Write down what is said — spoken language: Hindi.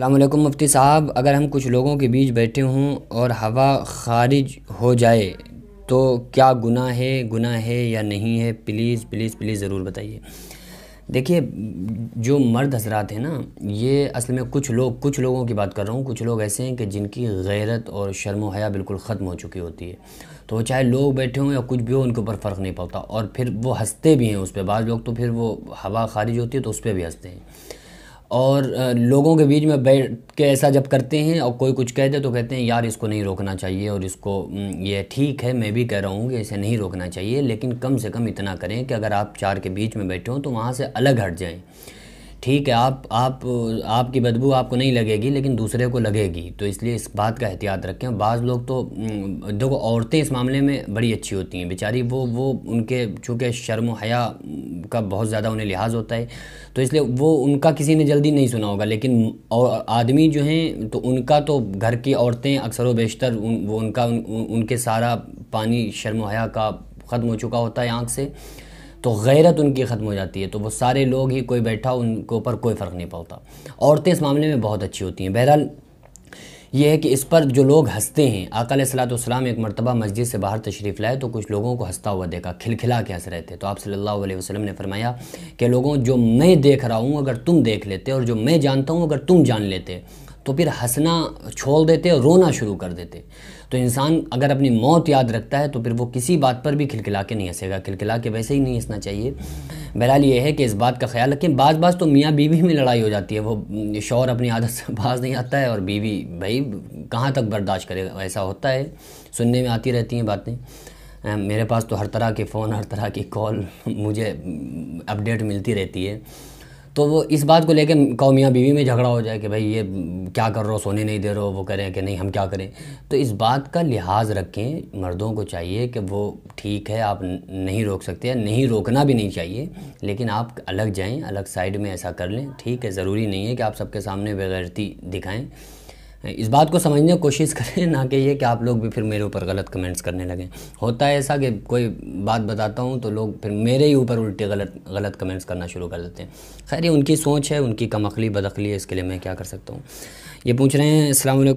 अल्लाम मुफ्ती साहब अगर हम कुछ लोगों के बीच बैठे हों और हवा खारिज हो जाए तो क्या गुनाह है गुनाह है या नहीं है प्लीज़ प्लीज़ प्लीज़ ज़रूर बताइए देखिए जो मर्द हजरात हैं ना ये असल में कुछ लोग कुछ लोगों की बात कर रहा हूँ कुछ लोग ऐसे हैं कि जिनकी गैरत और शर्म हया बिल्कुल ख़त्म हो चुकी होती है तो वो चाहे लोग बैठे हों या कुछ भी हो उनके ऊपर फ़र्क नहीं पड़ता और फिर वो हंसते भी हैं उस पर बाद लोग तो फिर वो हवा खारिज होती है तो उस पर भी हंसते हैं और लोगों के बीच में बैठ के ऐसा जब करते हैं और कोई कुछ कह दे तो कहते हैं यार इसको नहीं रोकना चाहिए और इसको ये ठीक है मैं भी कह रहा हूँ कि इसे नहीं रोकना चाहिए लेकिन कम से कम इतना करें कि अगर आप चार के बीच में बैठे हों तो वहाँ से अलग हट जाएँ ठीक है आप आप आपकी बदबू आपको नहीं लगेगी लेकिन दूसरे को लगेगी तो इसलिए इस बात का एहतियात रखें बाज़ लोग तो देखो औरतें इस मामले में बड़ी अच्छी होती हैं बेचारी वो वो उनके चूँकि शर्म हया का बहुत ज़्यादा उन्हें लिहाज होता है तो इसलिए वो उनका किसी ने जल्दी नहीं सुना होगा लेकिन और आदमी जो हैं तो उनका तो घर की औरतें अक्सर व बेशतर उन, वो उनका उन, उनके सारा पानी शर्म हया का ख़त्म हो चुका होता है आँख से तो गैरत उनकी ख़त्म हो जाती है तो वो सारे लोग ही कोई बैठा उनके ऊपर कोई फ़र्क नहीं पड़ता औरतें इस मामले में बहुत अच्छी होती हैं बहरहाल ये है कि इस पर जो लोग हंसते हैं आकल सलाम एक मरतबा मस्जिद से बाहर तशरीफ़ लाए तो कुछ लोगों को हंसता हुआ देखा खिलखिला के हंस रहे थे तो आप सल्लल्लाहु अलैहि वसल्लम ने फरमाया कि लोगों जो मैं देख रहा हूँ अगर तुम देख लेते और जो मैं जानता हूँ अगर तुम जान लेते तो फिर हंसना छोड़ देते और रोना शुरू कर देते तो इंसान अगर अपनी मौत याद रखता है तो फिर वो किसी बात पर भी खिलखिला के नहीं हंसेगा खिलखिला के वैसे ही नहीं हंसना चाहिए बहरहाल ये है कि इस बात का ख्याल रखें बाज़ बाज़ तो मियाँ बीवी में लड़ाई हो जाती है वो शौर अपनी आदत से बाज नहीं आता है और बीवी भाई कहाँ तक बर्दाश्त करेगा ऐसा होता है सुनने में आती रहती हैं बातें मेरे पास तो हर तरह के फ़ोन हर तरह की कॉल मुझे अपडेट मिलती रहती है तो वो इस बात को लेकर कौमिया बीवी में झगड़ा हो जाए कि भाई ये क्या कर रहे हो सोने नहीं दे रहे हो वो करें कि नहीं हम क्या करें तो इस बात का लिहाज रखें मर्दों को चाहिए कि वो ठीक है आप नहीं रोक सकते नहीं रोकना भी नहीं चाहिए लेकिन आप अलग जाएँ अलग साइड में ऐसा कर लें ठीक है ज़रूरी नहीं है कि आप सबके सामने बेगैरती दिखाएँ इस बात को समझने की कोशिश करें ना कि ये कि आप लोग भी फिर मेरे ऊपर गलत कमेंट्स करने लगें होता है ऐसा कि कोई बात बताता हूँ तो लोग फिर मेरे ही ऊपर उल्टे गलत गलत कमेंट्स करना शुरू कर देते हैं खैर ये उनकी सोच है उनकी कम अखली बदखली है इसके लिए मैं क्या कर सकता हूँ ये पूछ रहे हैं असल